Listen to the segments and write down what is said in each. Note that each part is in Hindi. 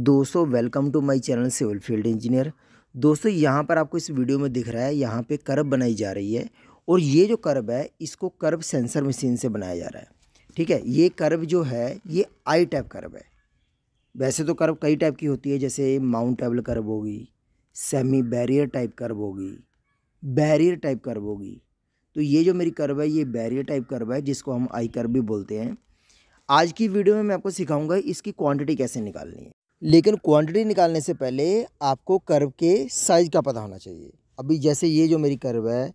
दोस्तों welcome to my channel civil field engineer दोस्तों यहाँ पर आपको इस वीडियो में दिख रहा है यहाँ पे कर्व बनाई जा रही है और ये जो कर्व है इसको कर्व सेंसर मशीन से बनाया जा रहा है ठीक है ये कर्व जो है ये आई टाइप कर्व है वैसे तो कर्व कई टाइप की होती है जैसे माउंट टेबल कर्व होगी सेमी बैरियर टाइप कर्व होगी बैरियर टाइप कर्व होगी तो ये जो मेरी कर्व है ये बैरियर टाइप कर्व है जिसको हम आई कर्व भी बोलते हैं आज की वीडियो में मैं आपको सिखाऊंगा इसकी क्वांटिटी कैसे निकालनी है लेकिन क्वांटिटी निकालने से पहले आपको कर्व के साइज़ का पता होना चाहिए अभी जैसे ये जो मेरी कर्व है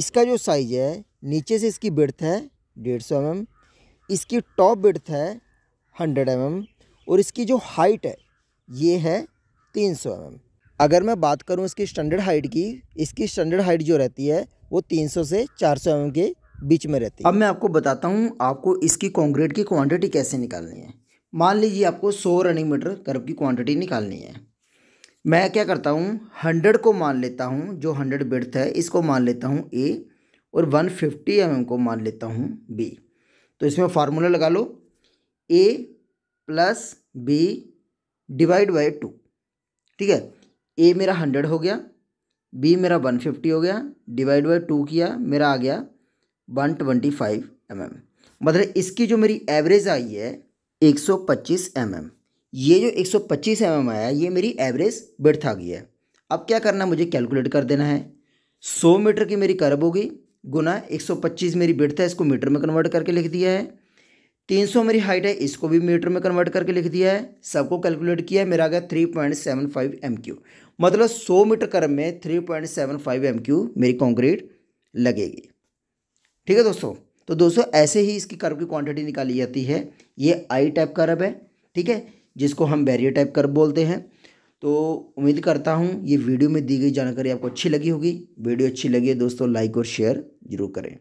इसका जो साइज़ है नीचे से इसकी बिड़थ है डेढ़ सौ एम mm, इसकी टॉप बिड़थ है हंड्रेड एम mm और इसकी जो हाइट है ये है तीन सौ एम mm। अगर मैं बात करूँ इसकी स्टैंडर्ड हाइट की इसकी स्टैंडर्ड हाइट जो रहती है वो तीन सौ से चार सौ एम के बीच में रहती है अब मैं आपको बताता हूँ आपको इसकी कॉन्क्रीट की क्वान्टिटी कैसे निकालनी है मान लीजिए आपको सौ रनिंग मीटर कर्व की क्वांटिटी निकालनी है मैं क्या करता हूँ हंड्रेड को मान लेता हूँ जो हंड्रेड बेड्थ है इसको मान लेता हूँ ए और वन फिफ्टी एम को मान लेता हूँ बी तो इसमें फार्मूला लगा लो A plus B divide by two ठीक है ए मेरा हंड्रेड हो गया बी मेरा वन फिफ्टी हो गया डिवाइड बाई टू किया मेरा आ गया वन ट्वेंटी फाइव एम मतलब इसकी जो मेरी एवरेज आई है 125 mm ये जो 125 mm आया ये मेरी एवरेज बर्थ आ गई है अब क्या करना मुझे कैलकुलेट कर देना है 100 मीटर की मेरी कर्ब होगी गुना 125 मेरी बिट है इसको मीटर में कन्वर्ट करके लिख दिया है 300 मेरी हाइट है इसको भी मीटर में कन्वर्ट करके लिख दिया है सबको कैलकुलेट किया है मेरा आ गया थ्री पॉइंट मतलब सौ मीटर कर्ब में थ्री पॉइंट मेरी कॉन्क्रीट लगेगी ठीक है दोस्तों तो दोस्तों ऐसे ही इसकी कर्व की क्वांटिटी निकाली जाती है ये आई टाइप कर्व है ठीक है जिसको हम बैरियर टाइप कर्व बोलते हैं तो उम्मीद करता हूँ ये वीडियो में दी गई जानकारी आपको अच्छी लगी होगी वीडियो अच्छी लगी है दोस्तों लाइक और शेयर जरूर करें